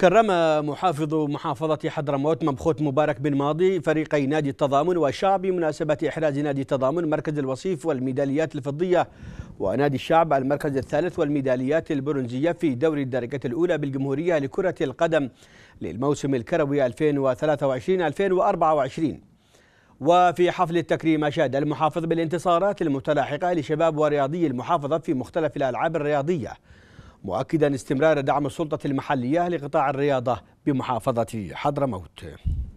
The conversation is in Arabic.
كرم محافظ محافظة حضرموت مبخوت مبارك بن ماضي فريقي نادي التضامن والشعب بمناسبة إحراز نادي التضامن مركز الوصيف والميداليات الفضية ونادي الشعب المركز الثالث والميداليات البرونزية في دوري الدرجة الأولى بالجمهورية لكرة القدم للموسم الكروي 2023-2024 وفي حفل التكريم أشاد المحافظ بالانتصارات المتلاحقة لشباب ورياضي المحافظة في مختلف الألعاب الرياضية مؤكدا استمرار دعم السلطة المحلية لقطاع الرياضة بمحافظة حضرموت